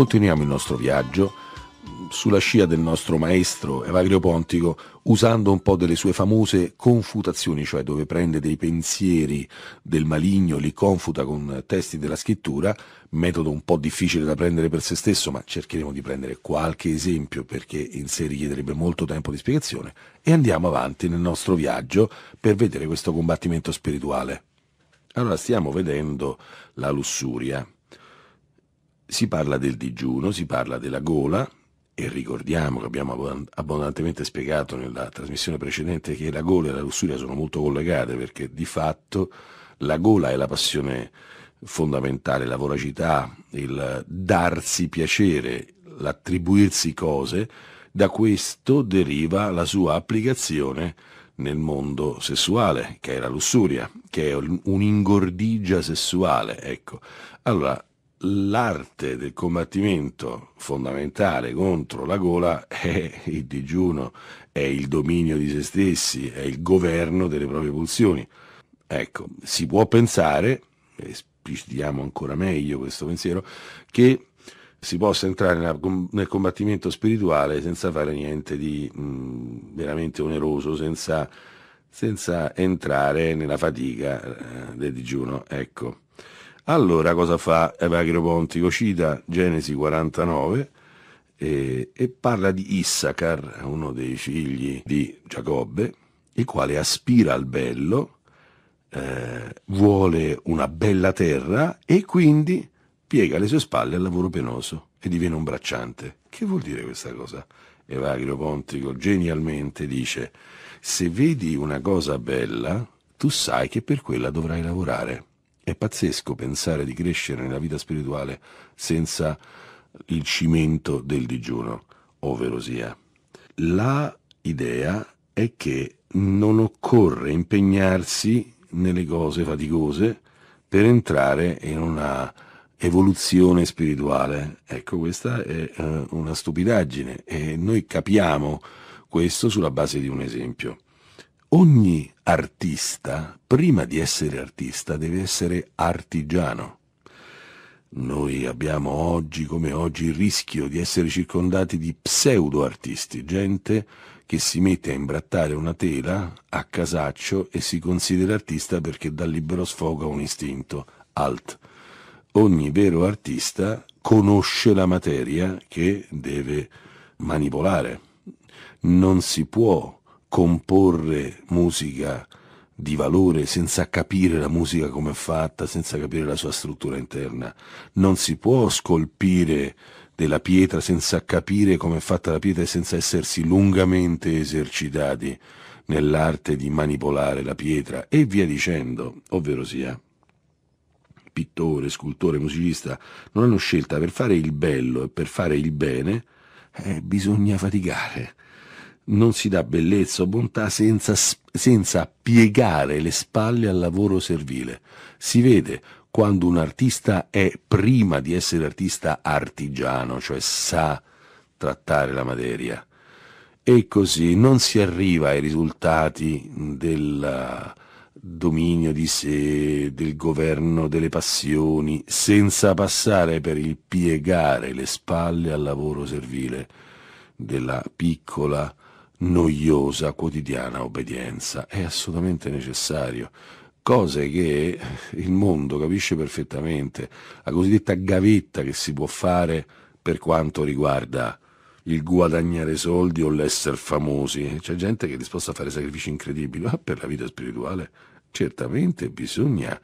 Continuiamo il nostro viaggio sulla scia del nostro maestro Evagrio Pontico, usando un po' delle sue famose confutazioni, cioè dove prende dei pensieri del maligno, li confuta con testi della scrittura, metodo un po' difficile da prendere per se stesso, ma cercheremo di prendere qualche esempio perché in sé richiederebbe molto tempo di spiegazione, e andiamo avanti nel nostro viaggio per vedere questo combattimento spirituale. Allora stiamo vedendo la lussuria si parla del digiuno, si parla della gola e ricordiamo che abbiamo abbondantemente spiegato nella trasmissione precedente che la gola e la lussuria sono molto collegate perché di fatto la gola è la passione fondamentale, la voracità, il darsi piacere, l'attribuirsi cose, da questo deriva la sua applicazione nel mondo sessuale, che è la lussuria, che è un'ingordigia sessuale, ecco. Allora, l'arte del combattimento fondamentale contro la gola è il digiuno, è il dominio di se stessi, è il governo delle proprie pulsioni. Ecco, si può pensare, esplicitiamo ancora meglio questo pensiero, che si possa entrare nel combattimento spirituale senza fare niente di mh, veramente oneroso, senza, senza, entrare nella fatica eh, del digiuno. Ecco. Allora cosa fa Evagrio Pontico? Cita Genesi 49 e, e parla di Issacar, uno dei figli di Giacobbe, il quale aspira al bello, eh, vuole una bella terra e quindi piega le sue spalle al lavoro penoso e diviene un bracciante. Che vuol dire questa cosa? Evagrio Pontico genialmente dice se vedi una cosa bella, tu sai che per quella dovrai lavorare. È pazzesco pensare di crescere nella vita spirituale senza il cimento del digiuno, ovvero sia. La idea è che non occorre impegnarsi nelle cose faticose per entrare in una evoluzione spirituale. Ecco, questa è eh, una stupidaggine e noi capiamo questo sulla base di un esempio ogni artista, prima di essere artista, deve essere artigiano. Noi abbiamo oggi come oggi il rischio di essere circondati di pseudo-artisti, gente che si mette a imbrattare una tela a casaccio e si considera artista perché dà libero sfogo a un istinto, alt. Ogni vero artista conosce la materia che deve manipolare. Non si può comporre musica di valore senza capire la musica come è fatta, senza capire la sua struttura interna. Non si può scolpire della pietra senza capire come è fatta la pietra e senza essersi lungamente esercitati nell'arte di manipolare la pietra e via dicendo, ovvero sia. Pittore, scultore, musicista non hanno scelta per fare il bello e per fare il bene, eh, bisogna faticare non si dà bellezza o bontà senza, senza piegare le spalle al lavoro servile. Si vede quando un artista è prima di essere artista artigiano, cioè sa trattare la materia. E così non si arriva ai risultati del eh, dominio di sé, del governo delle passioni, senza passare per il piegare le spalle al lavoro servile della piccola noiosa, quotidiana obbedienza. È assolutamente necessario. Cose che il mondo capisce perfettamente. La cosiddetta gavetta che si può fare per quanto riguarda il guadagnare soldi o l'essere famosi. C'è gente che è disposta a fare sacrifici incredibili, ma per la vita spirituale certamente bisogna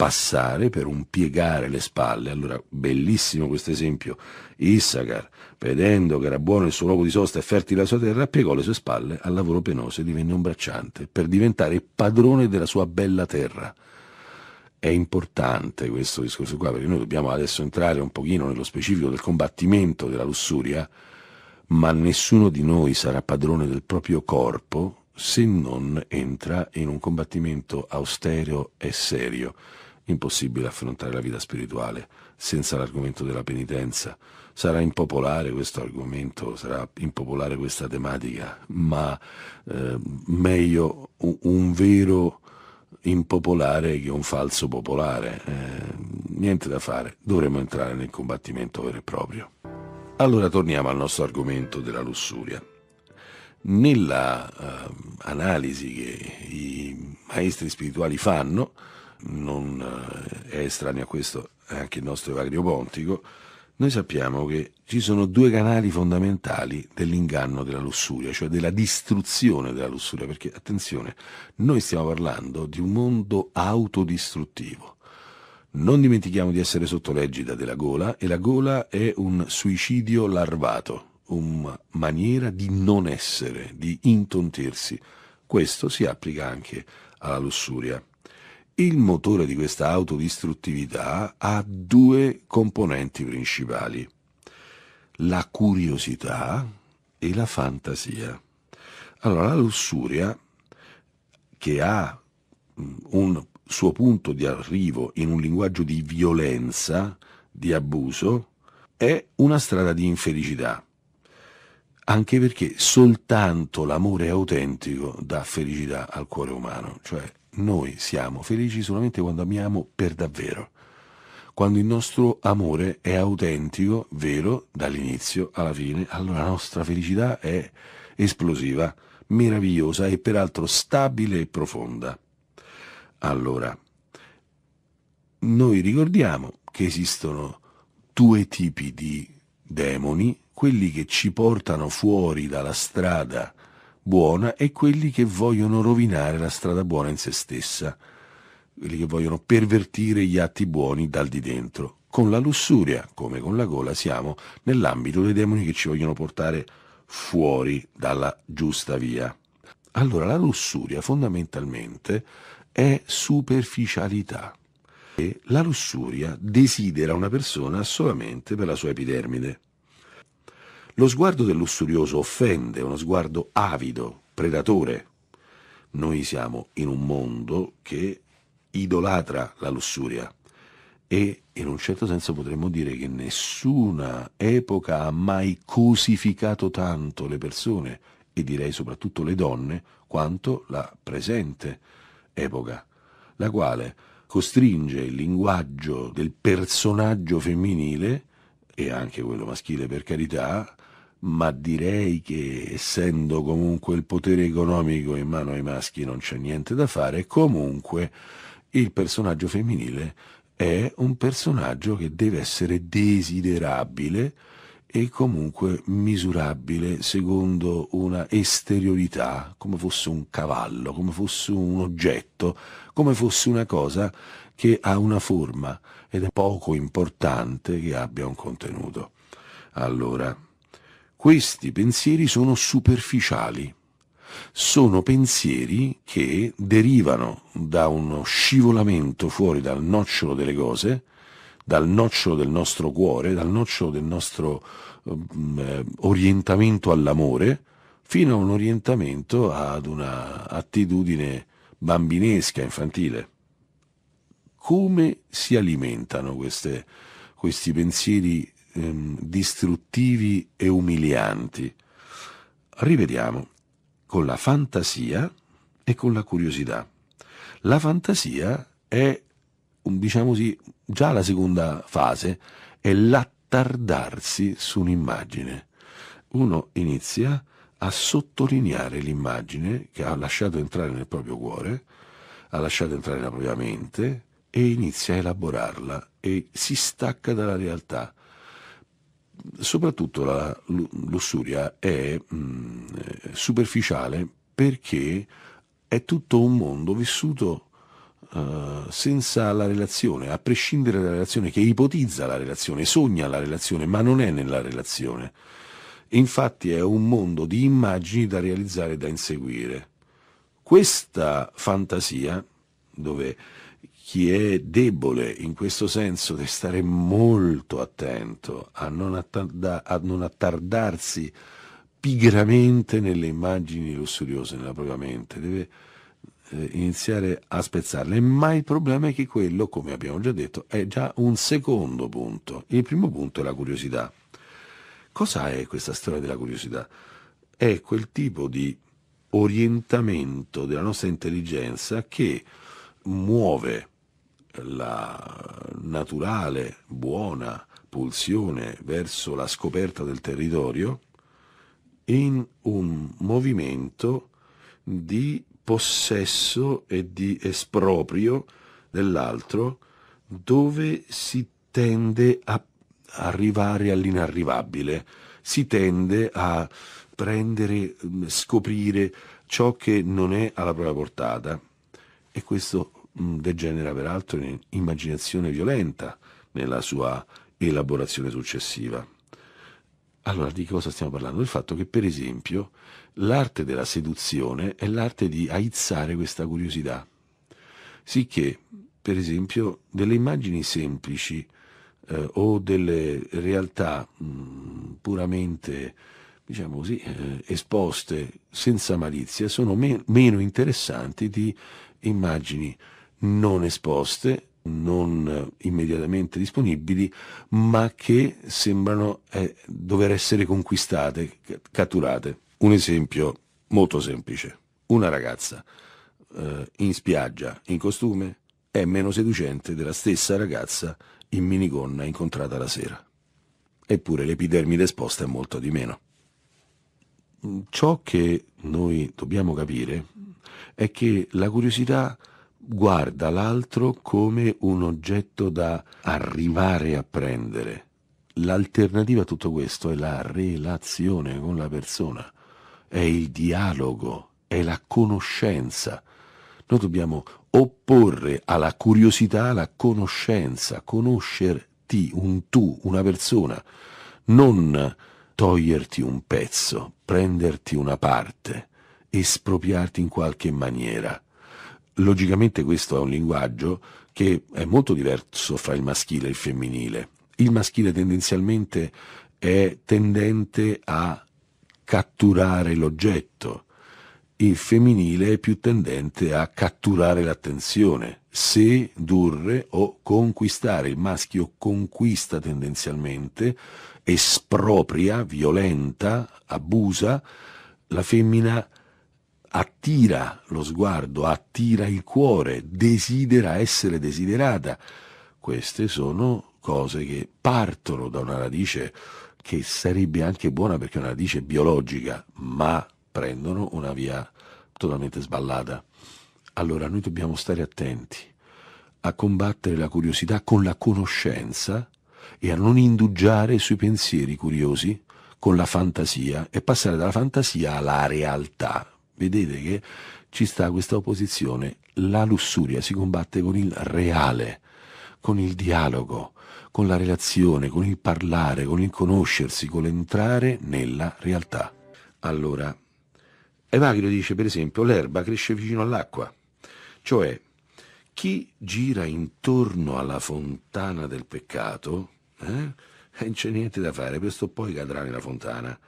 passare per un piegare le spalle. Allora, bellissimo questo esempio. Issacar, vedendo che era buono il suo luogo di sosta e fertile la sua terra, piegò le sue spalle al lavoro penoso e divenne un bracciante, per diventare padrone della sua bella terra. È importante questo discorso qua, perché noi dobbiamo adesso entrare un pochino nello specifico del combattimento della lussuria, ma nessuno di noi sarà padrone del proprio corpo se non entra in un combattimento austero e serio Impossibile affrontare la vita spirituale senza l'argomento della penitenza. Sarà impopolare questo argomento, sarà impopolare questa tematica, ma eh, meglio un, vero impopolare che un falso popolare. Eh, niente da fare, dovremo entrare nel combattimento vero e proprio. Allora torniamo al nostro argomento della lussuria. Nella eh, analisi che i maestri spirituali fanno, non eh, è estraneo a questo anche il nostro Evagrio Pontico, noi sappiamo che ci sono due canali fondamentali dell'inganno della lussuria, cioè della distruzione della lussuria, perché attenzione, noi stiamo parlando di un mondo autodistruttivo. Non dimentichiamo di essere sotto l'egida della gola e la gola è un suicidio larvato, una maniera di non essere, di intontirsi. Questo si applica anche alla lussuria. Il motore di questa autodistruttività ha due componenti principali, la curiosità e la fantasia. Allora, la lussuria, che ha mm, un suo punto di arrivo in un linguaggio di violenza, di abuso, è una strada di infelicità anche perché soltanto l'amore autentico dà felicità al cuore umano, cioè noi siamo felici solamente quando amiamo per davvero, quando il nostro amore è autentico, vero, dall'inizio alla fine, allora la nostra felicità è esplosiva, meravigliosa e peraltro stabile e profonda. Allora, noi ricordiamo che esistono due tipi di demoni quelli che ci portano fuori dalla strada buona e quelli che vogliono rovinare la strada buona in se stessa, quelli che vogliono pervertire gli atti buoni dal di dentro. Con la lussuria, come con la gola, siamo nell'ambito dei demoni che ci vogliono portare fuori dalla giusta via. Allora la lussuria fondamentalmente è superficialità e la lussuria desidera una persona solamente per la sua epidermide. Lo sguardo del lussurioso offende, è uno sguardo avido, predatore. Noi siamo in un mondo che idolatra la lussuria e in un certo senso potremmo dire che nessuna epoca ha mai cosificato tanto le persone e direi soprattutto le donne quanto la presente epoca, la quale costringe il linguaggio del personaggio femminile e anche quello maschile per carità ma direi che essendo comunque il potere economico in mano ai maschi non c'è niente da fare, comunque il personaggio femminile è un personaggio che deve essere desiderabile e comunque misurabile secondo una esteriorità, come fosse un cavallo, come fosse un oggetto, come fosse una cosa che ha una forma ed è poco importante che abbia un contenuto. Allora, questi pensieri sono superficiali, sono pensieri che derivano da uno scivolamento fuori dal nocciolo delle cose, dal nocciolo del nostro cuore, dal nocciolo del nostro um, orientamento all'amore, fino a un orientamento ad una attitudine bambinesca, infantile. Come si alimentano queste, questi pensieri ehm, distruttivi e umilianti. Rivediamo con la fantasia e con la curiosità. La fantasia è, diciamo così, già la seconda fase, è l'attardarsi su un'immagine. Uno inizia a sottolineare l'immagine che ha lasciato entrare nel proprio cuore, ha lasciato entrare nella propria mente e inizia a elaborarla e si stacca dalla realtà soprattutto la lussuria è mh, mm, superficiale perché è tutto un mondo vissuto Uh, senza la relazione, a prescindere dalla relazione, che ipotizza la relazione, sogna la relazione, ma non è nella relazione. Infatti è un mondo di immagini da realizzare e da inseguire. Questa fantasia, dove chi è debole in questo senso deve stare molto attento a non, attarda, a non attardarsi pigramente nelle immagini lussuriose nella propria mente, deve eh, iniziare a spezzarle, ma il problema è che quello, come abbiamo già detto, è già un secondo punto. Il primo punto è la curiosità. Cosa è questa storia della curiosità? È quel tipo di orientamento della nostra intelligenza che muove la naturale, buona pulsione verso la scoperta del territorio in un movimento di possesso e di esproprio dell'altro dove si tende a arrivare all'inarrivabile, si tende a prendere, mm, scoprire ciò che non è alla propria portata e questo Mm, degenera peraltro in immaginazione violenta nella sua elaborazione successiva. Allora, di cosa stiamo parlando? Del fatto che, per esempio, l'arte della seduzione è l'arte di aizzare questa curiosità, sicché, per esempio, delle immagini semplici eh, o delle realtà mh, mm, puramente diciamo così, eh, esposte senza malizia sono me meno interessanti di immagini non esposte, non eh, immediatamente disponibili, ma che sembrano eh, dover essere conquistate, catturate. Un esempio molto semplice. Una ragazza eh, in spiaggia, in costume, è meno seducente della stessa ragazza in minigonna incontrata la sera. Eppure l'epidermide esposta è molto di meno. Ciò che noi dobbiamo capire è che la curiosità guarda l'altro come un oggetto da arrivare a prendere. L'alternativa a tutto questo è la relazione con la persona, è il dialogo, è la conoscenza. Noi dobbiamo opporre alla curiosità la conoscenza, conoscerti un tu, una persona, non toglierti un pezzo, prenderti una parte, espropriarti in qualche maniera logicamente questo è un linguaggio che è molto diverso fra il maschile e il femminile. Il maschile tendenzialmente è tendente a catturare l'oggetto, il femminile è più tendente a catturare l'attenzione, sedurre o conquistare. Il maschio conquista tendenzialmente, espropria, violenta, abusa, la femmina attira lo sguardo, attira il cuore, desidera essere desiderata. Queste sono cose che partono da una radice che sarebbe anche buona perché è una radice biologica, ma prendono una via totalmente sballata. Allora noi dobbiamo stare attenti a combattere la curiosità con la conoscenza e a non indugiare sui pensieri curiosi con la fantasia e passare dalla fantasia alla realtà, vedete che ci sta questa opposizione. La lussuria si combatte con il reale, con il dialogo, con la relazione, con il parlare, con il conoscersi, con l'entrare nella realtà. Allora, Evagrio dice per esempio l'erba cresce vicino all'acqua, cioè chi gira intorno alla fontana del peccato, eh, non c'è niente da fare, questo poi cadrà nella fontana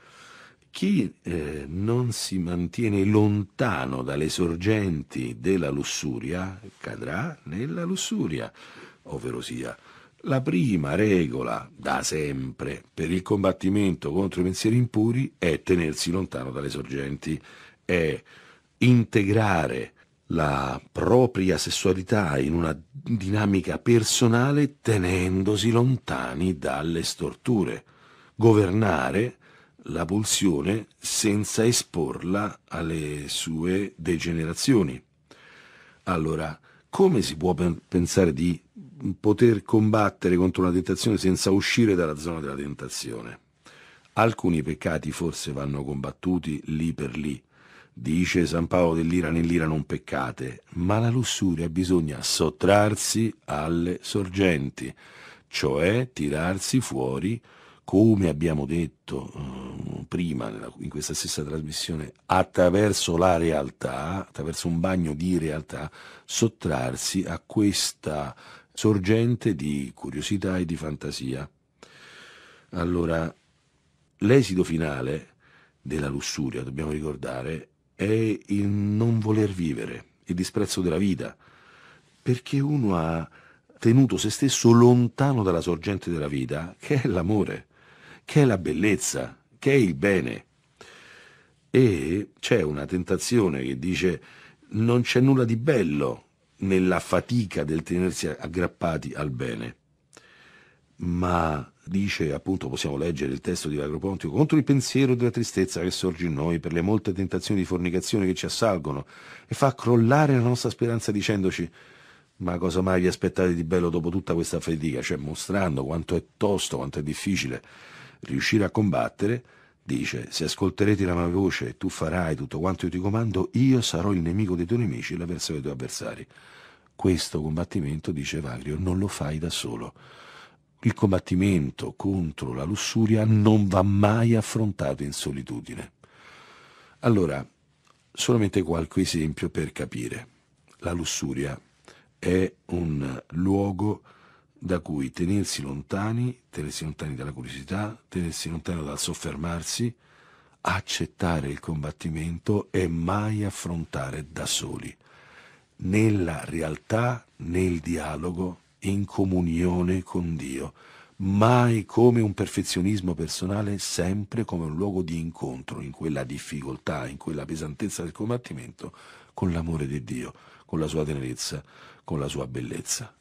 chi eh, non si mantiene lontano dalle sorgenti della lussuria cadrà nella lussuria, ovvero sia la prima regola da sempre per il combattimento contro i pensieri impuri è tenersi lontano dalle sorgenti, è integrare la propria sessualità in una dinamica personale tenendosi lontani dalle storture, governare la pulsione senza esporla alle sue degenerazioni. Allora, come si può pensare di poter combattere contro una tentazione senza uscire dalla zona della tentazione? Alcuni peccati forse vanno combattuti lì per lì. Dice San Paolo dell'ira nell'ira non peccate, ma la lussuria bisogna sottrarsi alle sorgenti, cioè tirarsi fuori come abbiamo detto eh, prima in questa stessa trasmissione, attraverso la realtà, attraverso un bagno di realtà, sottrarsi a questa sorgente di curiosità e di fantasia. Allora, l'esito finale della lussuria, dobbiamo ricordare, è il non voler vivere, il disprezzo della vita, perché uno ha tenuto se stesso lontano dalla sorgente della vita, che è l'amore che è la bellezza, che è il bene. E c'è una tentazione che dice non c'è nulla di bello nella fatica del tenersi aggrappati al bene. Ma dice, appunto, possiamo leggere il testo di Agropontico, contro il pensiero della tristezza che sorge in noi per le molte tentazioni di fornicazione che ci assalgono e fa crollare la nostra speranza dicendoci ma cosa mai vi aspettate di bello dopo tutta questa fatica, cioè mostrando quanto è tosto, quanto è difficile riuscire a combattere, dice, se ascolterete la mia voce e tu farai tutto quanto io ti comando, io sarò il nemico dei tuoi nemici e l'avversario dei tuoi avversari. Questo combattimento, dice Vagrio, non lo fai da solo. Il combattimento contro la lussuria non va mai affrontato in solitudine. Allora, solamente qualche esempio per capire. La lussuria è un luogo da cui tenersi lontani, tenersi lontani dalla curiosità, tenersi lontano dal soffermarsi, accettare il combattimento e mai affrontare da soli, nella realtà, nel dialogo, in comunione con Dio, mai come un perfezionismo personale, sempre come un luogo di incontro in quella difficoltà, in quella pesantezza del combattimento, con l'amore di Dio, con la sua tenerezza, con la sua bellezza.